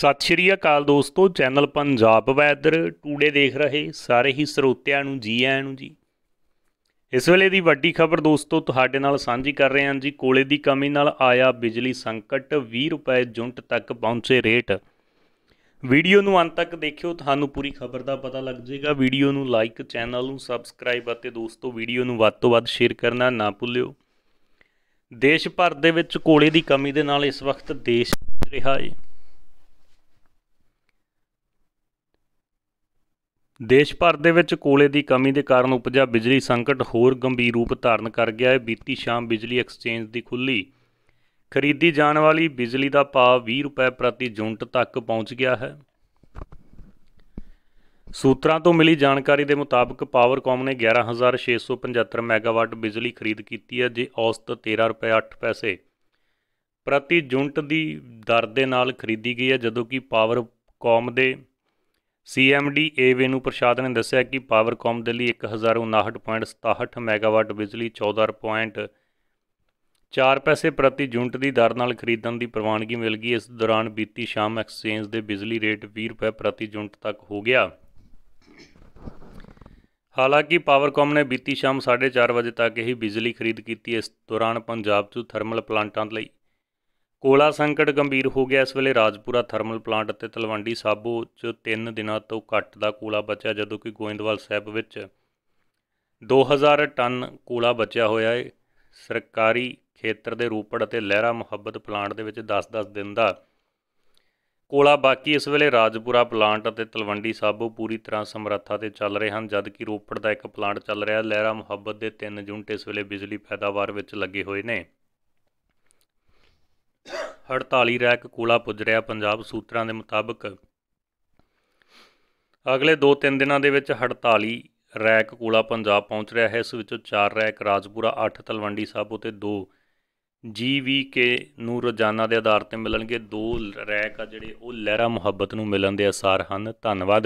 ਸਤਿ ਸ਼੍ਰੀ ਅਕਾਲ ਦੋਸਤੋ channel Punjab weather today ਦੇਖ ਰਹੇ ਸਾਰੇ ਹੀ ਸਰੋਤਿਆਂ ਨੂੰ ਜੀ ਆਇਆਂ ਨੂੰ ਜੀ ਇਸ ਵੇਲੇ ਦੀ ਵੱਡੀ ਖਬਰ ਦੋਸਤੋ ਤੁਹਾਡੇ ਨਾਲ ਸਾਂਝੀ ਕਰ ਰਹੇ ਹਾਂ ਜੀ ਕੋਲੇ ਦੀ ਕਮੀ ਨਾਲ ਆਇਆ ਬਿਜਲੀ ਸੰਕਟ 20 ਰੁਪਏ ਜੁੰਟ ਤੱਕ ਪਹੁੰਚੇ ਰੇਟ ਵੀਡੀਓ ਨੂੰ ਅੰਤ ਤੱਕ ਦੇਖਿਓ ਤੁਹਾਨੂੰ ਪੂਰੀ ਖਬਰ ਦਾ ਪਤਾ ਲੱਗ ਜਾਏਗਾ ਵੀਡੀਓ ਨੂੰ ਲਾਈਕ ਚੈਨਲ ਨੂੰ ਸਬਸਕ੍ਰਾਈਬ ਅਤੇ ਦੋਸਤੋ ਵੀਡੀਓ ਨੂੰ ਵੱਧ ਤੋਂ ਵੱਧ ਸ਼ੇਅਰ ਕਰਨਾ ਨਾ ਭੁੱਲਿਓ ਦੇਸ਼ ਭਰ ਦੇ ਵਿੱਚ ਕੋਲੇ ਦੀ ਕਮੀ ਦੇ ਨਾਲ ਇਸ ਵਕਤ ਦੇਸ਼ ਰਿਹਾ ਹੈ ਦੇਸ਼ ਭਰ ਦੇ ਵਿੱਚ ਕੋਲੇ ਦੀ ਕਮੀ ਦੇ ਕਾਰਨ ਉਪਜਾ ਬਿਜਲੀ ਸੰਕਟ ਹੋਰ ਗੰਭੀਰ ਰੂਪ ਧਾਰਨ ਕਰ ਗਿਆ ਹੈ ਬੀਤੀ ਸ਼ਾਮ ਬਿਜਲੀ ਐਕਸਚੇਂਜ ਦੀ ਖੁੱਲੀ ਖਰੀਦੀ ਜਾਣ ਵਾਲੀ ਬਿਜਲੀ ਦਾ ਭਾਅ 20 ਰੁਪਏ ਪ੍ਰਤੀ ਯੂਨਿਟ ਤੱਕ ਪਹੁੰਚ ਗਿਆ ਹੈ ਸੂਤਰਾਂ ਤੋਂ ਮਿਲੀ ਜਾਣਕਾਰੀ ਦੇ ਮੁਤਾਬਕ ਪਾਵਰਕਾਮ ਨੇ 11675 ਮੈਗਾਵਾਟ ਬਿਜਲੀ ਖਰੀਦ ਕੀਤੀ ਹੈ ਜੇ ਔਸਤ 13 ਰੁਪਏ 8 ਪੈਸੇ ਪ੍ਰਤੀ ਯੂਨਿਟ ਦੀ ਦਰ ਦੇ ਨਾਲ ਖਰੀਦੀ ਗਈ ਹੈ ਜਦੋਂ ਕਿ ਪਾਵਰਕਾਮ ਦੇ ਸੀਐਮਡੀ ਏਵੇ ਨੂੰ ਪ੍ਰਸ਼ਾਦ ਨੇ ਦੱਸਿਆ ਕਿ ਪਾਵਰਕਾਮ ਦੇ ਲਈ 1059.67 ਮੈਗਾਵਾਟ ਬਿਜਲੀ 14.4 ਪੈਸੇ ਪ੍ਰਤੀ ਯੂਨਿਟ ਦੀ ਦਰ ਨਾਲ ਖਰੀਦਣ ਦੀ ਪ੍ਰਵਾਨਗੀ ਮਿਲ ਗਈ ਇਸ ਦੌਰਾਨ ਬੀਤੀ ਸ਼ਾਮ ਐਕਸਚੇਂਜ ਦੇ ਬਿਜਲੀ ਰੇਟ 20 ਰੁਪਏ ਪ੍ਰਤੀ ਯੂਨਿਟ ਤੱਕ ਹੋ ਗਿਆ ਹਾਲਾਂਕਿ ਪਾਵਰਕਾਮ ਨੇ ਬੀਤੀ ਸ਼ਾਮ 4:30 ਵਜੇ ਤੱਕ ਹੀ ਬਿਜਲੀ ਖਰੀਦ ਕੀਤੀ ਇਸ ਦੌਰਾਨ ਪੰਜਾਬ 'ਚ ਥਰਮਲ ਪਲਾਂਟਾਂ ਲਈ ਕੋਲਾ ਸੰਕਟ ਗੰਭੀਰ ਹੋ ਗਿਆ ਇਸ ਵੇਲੇ ਰਾਜਪੁਰਾ ਥਰਮਲ ਪਲਾਂਟ ਅਤੇ ਤਲਵੰਡੀ ਸਾਬੋ 'ਚ 3 ਦਿਨਾਂ ਤੋਂ ਘੱਟ ਦਾ ਕੋਲਾ ਬਚਿਆ ਜਦੋਂ ਕਿ ਗੋਇੰਦਵਾਲ ਸਾਹਿਬ ਵਿੱਚ 2000 ਟਨ ਕੋਲਾ ਬਚਿਆ ਹੋਇਆ ਹੈ ਸਰਕਾਰੀ ਖੇਤਰ ਦੇ ਰੂਪੜ ਅਤੇ ਲਹਿਰਾ ਮੁਹੱਬਤ ਪਲਾਂਟ ਦੇ ਵਿੱਚ 10-10 ਦਿਨ ਦਾ ਕੋਲਾ ਬਾਕੀ ਇਸ ਵੇਲੇ ਰਾਜਪੁਰਾ ਪਲਾਂਟ ਅਤੇ ਤਲਵੰਡੀ ਸਾਬੋ ਪੂਰੀ ਤਰ੍ਹਾਂ ਸਮਰੱਥਾ ਤੇ ਚੱਲ ਰਹੇ ਹਨ ਜਦਕਿ ਰੂਪੜ ਦਾ ਇੱਕ ਪਲਾਂਟ ਚੱਲ ਰਿਹਾ ਲਹਿਰਾ ਮੁਹੱਬਤ ਦੇ 3 ਯੂਨਿਟ ਇਸ ਵੇਲੇ ਬਿਜਲੀ ਪੈਦਾਵਾਰ ਵਿੱਚ ਲੱਗੇ ਹੋਏ ਨੇ 48 ਰੈਕ ਕੋਲਾ ਪੁੱਜ ਰਿਹਾ ਪੰਜਾਬ ਸੂਤਰਾਂ ਦੇ ਮੁਤਾਬਕ ਅਗਲੇ 2-3 ਦਿਨਾਂ ਦੇ ਵਿੱਚ 48 ਰੈਕ ਕੋਲਾ ਪੰਜਾਬ ਪਹੁੰਚ ਰਿਹਾ ਹੈ ਇਸ ਵਿੱਚੋਂ 4 ਰੈਕ ਰਾਜਪੁਰਾ 8 ਤਲਵੰਡੀ ਸਾਬੋ ਤੇ 2 ਜੀਵੀਕੇ ਨੂੰ ਰੋਜ਼ਾਨਾ ਦੇ ਆਧਾਰ ਤੇ ਮਿਲਣਗੇ 2 ਰੈਕ ਆ ਜਿਹੜੇ ਉਹ ਲਹਿਰਾ ਮੁਹੱਬਤ ਨੂੰ ਮਿਲਣ ਦੇ ਅਸਾਰ ਹਨ ਧੰਨਵਾਦ